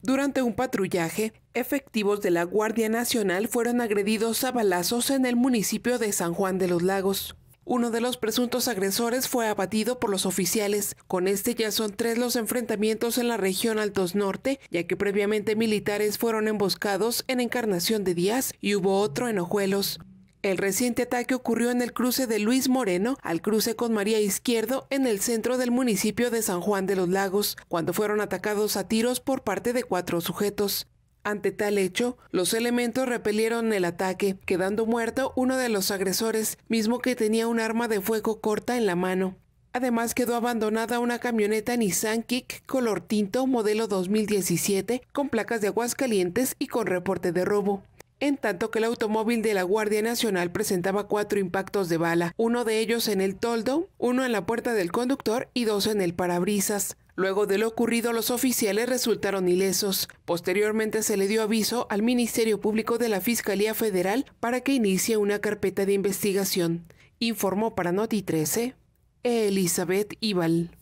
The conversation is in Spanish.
Durante un patrullaje, efectivos de la Guardia Nacional fueron agredidos a balazos en el municipio de San Juan de los Lagos. Uno de los presuntos agresores fue abatido por los oficiales. Con este ya son tres los enfrentamientos en la región Altos Norte, ya que previamente militares fueron emboscados en Encarnación de Díaz y hubo otro en Ojuelos. El reciente ataque ocurrió en el cruce de Luis Moreno al cruce con María Izquierdo en el centro del municipio de San Juan de los Lagos, cuando fueron atacados a tiros por parte de cuatro sujetos. Ante tal hecho, los elementos repelieron el ataque, quedando muerto uno de los agresores, mismo que tenía un arma de fuego corta en la mano. Además quedó abandonada una camioneta Nissan Kick color tinto modelo 2017 con placas de aguas calientes y con reporte de robo en tanto que el automóvil de la Guardia Nacional presentaba cuatro impactos de bala, uno de ellos en el toldo, uno en la puerta del conductor y dos en el parabrisas. Luego de lo ocurrido, los oficiales resultaron ilesos. Posteriormente se le dio aviso al Ministerio Público de la Fiscalía Federal para que inicie una carpeta de investigación, informó para Noti 13 Elizabeth Ibal.